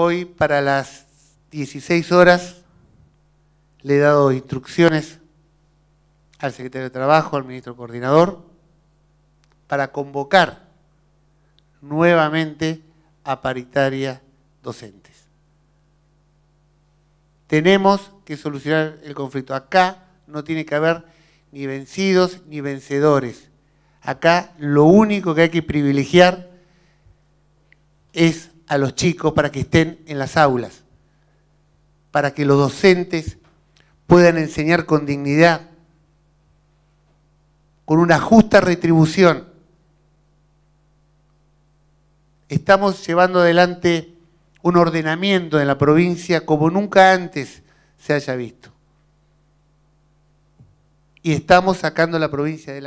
hoy para las 16 horas le he dado instrucciones al secretario de Trabajo, al ministro coordinador, para convocar nuevamente a paritaria docentes. Tenemos que solucionar el conflicto. Acá no tiene que haber ni vencidos ni vencedores. Acá lo único que hay que privilegiar es a los chicos para que estén en las aulas, para que los docentes puedan enseñar con dignidad, con una justa retribución. Estamos llevando adelante un ordenamiento en la provincia como nunca antes se haya visto. Y estamos sacando la provincia adelante.